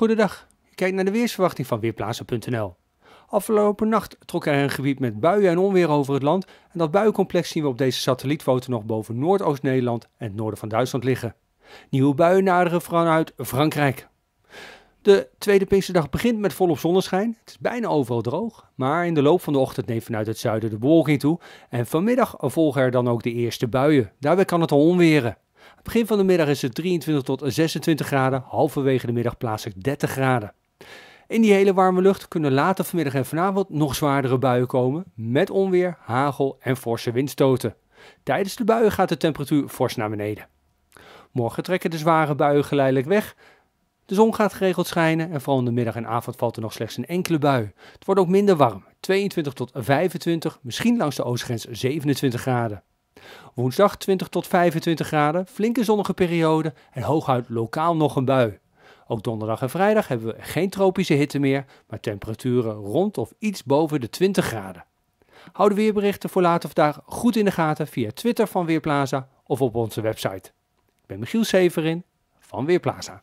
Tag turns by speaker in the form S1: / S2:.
S1: Goedendag, kijk naar de weersverwachting van Weerplaatsen.nl. Afgelopen nacht trok er een gebied met buien en onweer over het land en dat buiencomplex zien we op deze satellietfoto nog boven Noordoost-Nederland en het noorden van Duitsland liggen. Nieuwe buien naderen vanuit Frankrijk. De tweede Pinksterdag begint met volop zonneschijn. Het is bijna overal droog, maar in de loop van de ochtend neemt vanuit het zuiden de bewolking toe en vanmiddag volgen er dan ook de eerste buien. Daarbij kan het al onweren begin van de middag is het 23 tot 26 graden, halverwege de middag plaatselijk 30 graden. In die hele warme lucht kunnen later vanmiddag en vanavond nog zwaardere buien komen, met onweer, hagel en forse windstoten. Tijdens de buien gaat de temperatuur fors naar beneden. Morgen trekken de zware buien geleidelijk weg. De zon gaat geregeld schijnen en vooral in de middag en avond valt er nog slechts een enkele bui. Het wordt ook minder warm, 22 tot 25, misschien langs de oostgrens 27 graden. Woensdag 20 tot 25 graden, flinke zonnige periode en hooguit lokaal nog een bui. Ook donderdag en vrijdag hebben we geen tropische hitte meer, maar temperaturen rond of iets boven de 20 graden. Hou de weerberichten voor later vandaag goed in de gaten via Twitter van Weerplaza of op onze website. Ik ben Michiel Severin van Weerplaza.